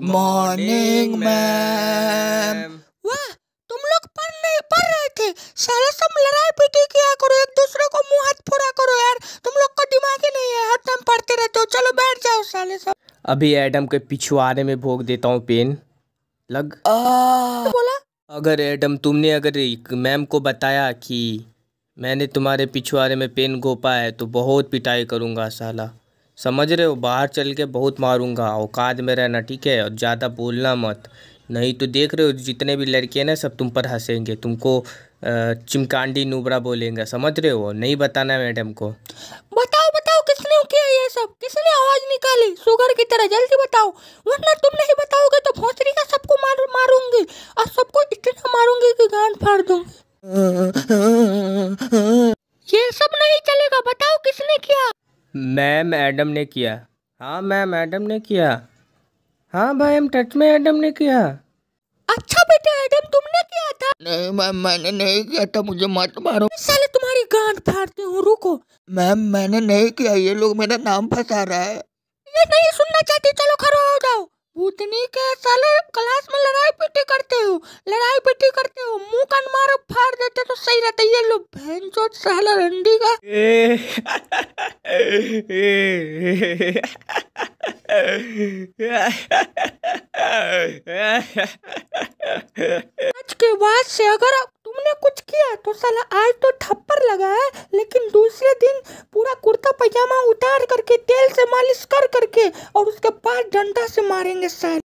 good morning ma'am वाह तुम लोग पढ़ ले पढ़ रहे थे सारा सब लड़ाई पीटी किया करो एक दूसरे को मुंह हाथ फोड़ा करो यार तुम लोग का दिमाग ही नहीं है हर टाइम पढ़ते रहते हो चलो बैठ जाओ साले सब अभी एडम के पिछवाड़े में भोग देता हूँ पेन लग आ... बोला अगर एडम तुमने अगर मैम को बताया कि मैंने तुम्हारे पिछवाड़े में पेन घोपा है तो बहुत पिटाई करूंगा साला समझ रहे हो बाहर चल के बहुत मारूंगा औकात में रहना ठीक है और ज़्यादा बोलना मत नहीं तो देख रहे हो जितने भी लड़के ना सब तुम पर हंसेंगे तुमको चिमकांडी नुबरा बोलेंगे समझ रहे हो नहीं बताना मैडम को बताओ बताओ किसने किया ये सब किसने आवाज़ निकाली शुगर की तरह जल्दी बताओ वरना तुम नहीं बताओगे तो भोसरी का सबको मार मारूंगी और सबको इतना मारूंगी कि गांड फाड़ दूंगी ये सब नहीं चलेगा बताओ किसने किया मैम एडम ने किया हाँ मैम एडम ने किया हाँ भाई हम टच में एडम ने किया अच्छा बेटा एडम तुमने किया था नहीं मैम मैंने नहीं किया था मुझे मत मारो साले तुम्हारी गांड फाड़ती हूँ रुको मैम मैंने नहीं किया ये लोग मेरा नाम फंसा रहा है ये नहीं सुनना चाहती चलो खड़ो हो जाओ भूतनी के साले क्लास में लड़ाई पिटी करते हो लड़ाई पिटी करते तो सही रहता है ये लो बहन चोट रंडी का आज के बाद से अगर तुमने कुछ किया तो साला आज तो थप्पड़ लगा है लेकिन दूसरे दिन पूरा कुर्ता पजामा उतार करके तेल से मालिश कर करके और उसके बाद डंडा से मारेंगे साले